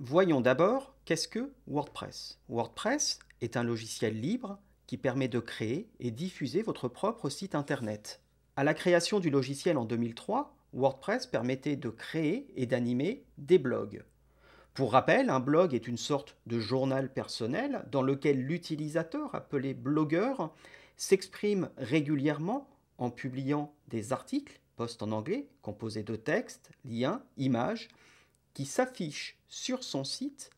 Voyons d'abord qu'est-ce que WordPress. WordPress est un logiciel libre qui permet de créer et diffuser votre propre site Internet. À la création du logiciel en 2003, WordPress permettait de créer et d'animer des blogs. Pour rappel, un blog est une sorte de journal personnel dans lequel l'utilisateur, appelé blogueur, s'exprime régulièrement en publiant des articles, posts en anglais, composés de textes, liens, images, qui s'affiche sur son site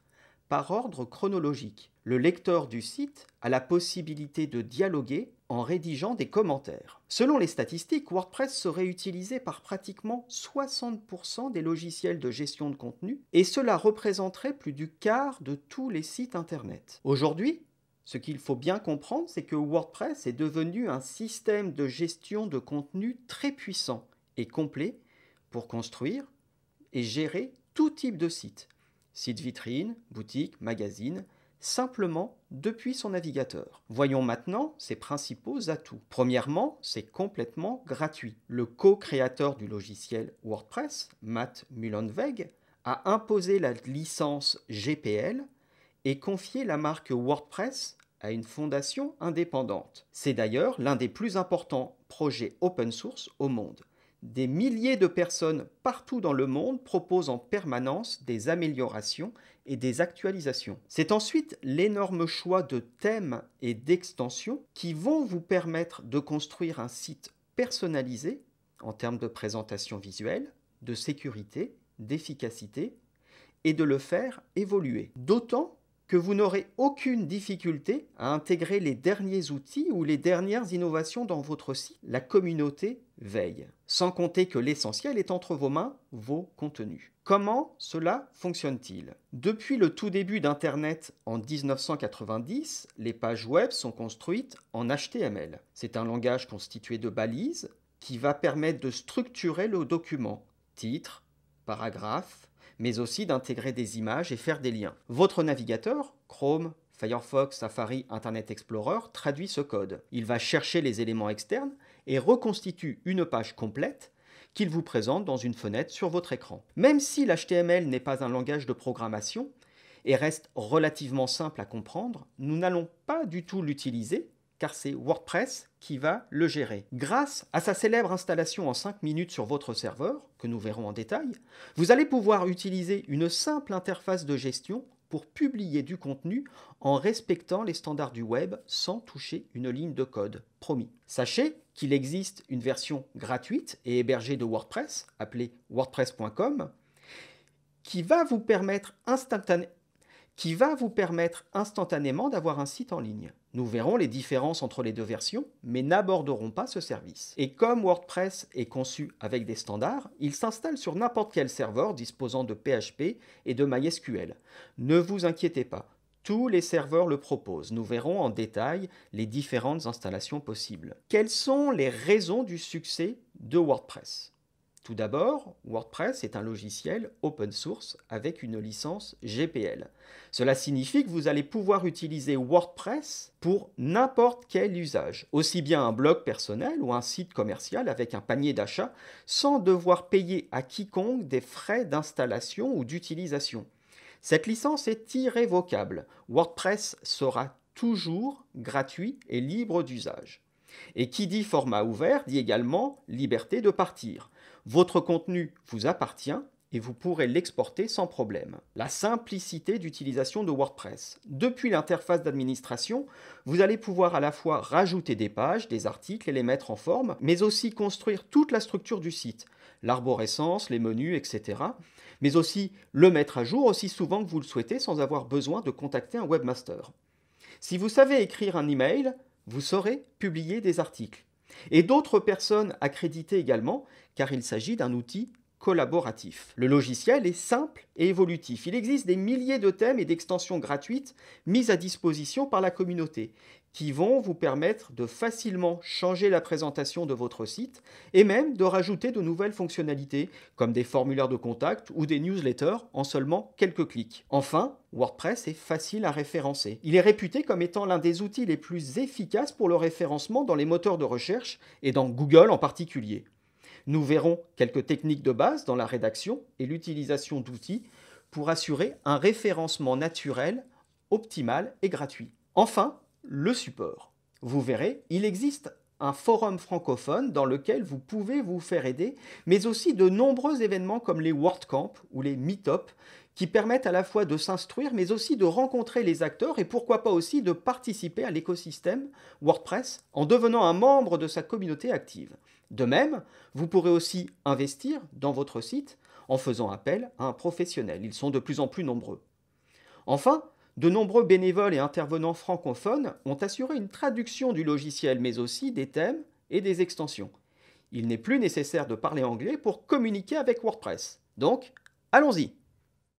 par ordre chronologique. Le lecteur du site a la possibilité de dialoguer en rédigeant des commentaires. Selon les statistiques, WordPress serait utilisé par pratiquement 60% des logiciels de gestion de contenu et cela représenterait plus du quart de tous les sites Internet. Aujourd'hui, ce qu'il faut bien comprendre, c'est que WordPress est devenu un système de gestion de contenu très puissant et complet pour construire et gérer tout type de site, site vitrine, boutique, magazine, simplement depuis son navigateur. Voyons maintenant ses principaux atouts. Premièrement, c'est complètement gratuit. Le co-créateur du logiciel WordPress, Matt Mullenweg, a imposé la licence GPL et confié la marque WordPress à une fondation indépendante. C'est d'ailleurs l'un des plus importants projets open source au monde. Des milliers de personnes partout dans le monde proposent en permanence des améliorations et des actualisations. C'est ensuite l'énorme choix de thèmes et d'extensions qui vont vous permettre de construire un site personnalisé en termes de présentation visuelle, de sécurité, d'efficacité, et de le faire évoluer. D'autant que vous n'aurez aucune difficulté à intégrer les derniers outils ou les dernières innovations dans votre site. La communauté veille, sans compter que l'essentiel est entre vos mains, vos contenus. Comment cela fonctionne-t-il Depuis le tout début d'Internet en 1990, les pages web sont construites en HTML. C'est un langage constitué de balises qui va permettre de structurer le document, titre, paragraphe, mais aussi d'intégrer des images et faire des liens. Votre navigateur, Chrome, Firefox, Safari, Internet Explorer, traduit ce code. Il va chercher les éléments externes et reconstitue une page complète qu'il vous présente dans une fenêtre sur votre écran. Même si l'HTML n'est pas un langage de programmation et reste relativement simple à comprendre, nous n'allons pas du tout l'utiliser car c'est WordPress qui va le gérer. Grâce à sa célèbre installation en 5 minutes sur votre serveur, que nous verrons en détail, vous allez pouvoir utiliser une simple interface de gestion pour publier du contenu en respectant les standards du web sans toucher une ligne de code, promis. Sachez qu'il existe une version gratuite et hébergée de WordPress, appelée wordpress.com, qui va vous permettre instantanément qui va vous permettre instantanément d'avoir un site en ligne. Nous verrons les différences entre les deux versions, mais n'aborderons pas ce service. Et comme WordPress est conçu avec des standards, il s'installe sur n'importe quel serveur disposant de PHP et de MySQL. Ne vous inquiétez pas, tous les serveurs le proposent. Nous verrons en détail les différentes installations possibles. Quelles sont les raisons du succès de WordPress tout d'abord, WordPress est un logiciel open source avec une licence GPL. Cela signifie que vous allez pouvoir utiliser WordPress pour n'importe quel usage, aussi bien un blog personnel ou un site commercial avec un panier d'achat, sans devoir payer à quiconque des frais d'installation ou d'utilisation. Cette licence est irrévocable. WordPress sera toujours gratuit et libre d'usage. Et qui dit format ouvert dit également liberté de partir votre contenu vous appartient et vous pourrez l'exporter sans problème. La simplicité d'utilisation de WordPress. Depuis l'interface d'administration, vous allez pouvoir à la fois rajouter des pages, des articles et les mettre en forme, mais aussi construire toute la structure du site, l'arborescence, les menus, etc. Mais aussi le mettre à jour aussi souvent que vous le souhaitez sans avoir besoin de contacter un webmaster. Si vous savez écrire un email, vous saurez publier des articles. Et d'autres personnes accréditées également, car il s'agit d'un outil collaboratif. Le logiciel est simple et évolutif. Il existe des milliers de thèmes et d'extensions gratuites mises à disposition par la communauté qui vont vous permettre de facilement changer la présentation de votre site et même de rajouter de nouvelles fonctionnalités comme des formulaires de contact ou des newsletters en seulement quelques clics. Enfin, WordPress est facile à référencer. Il est réputé comme étant l'un des outils les plus efficaces pour le référencement dans les moteurs de recherche et dans Google en particulier. Nous verrons quelques techniques de base dans la rédaction et l'utilisation d'outils pour assurer un référencement naturel, optimal et gratuit. Enfin, le support. Vous verrez, il existe un forum francophone dans lequel vous pouvez vous faire aider, mais aussi de nombreux événements comme les WordCamp ou les Meetup qui permettent à la fois de s'instruire, mais aussi de rencontrer les acteurs et pourquoi pas aussi de participer à l'écosystème WordPress en devenant un membre de sa communauté active. De même, vous pourrez aussi investir dans votre site en faisant appel à un professionnel. Ils sont de plus en plus nombreux. Enfin, de nombreux bénévoles et intervenants francophones ont assuré une traduction du logiciel, mais aussi des thèmes et des extensions. Il n'est plus nécessaire de parler anglais pour communiquer avec WordPress. Donc, allons-y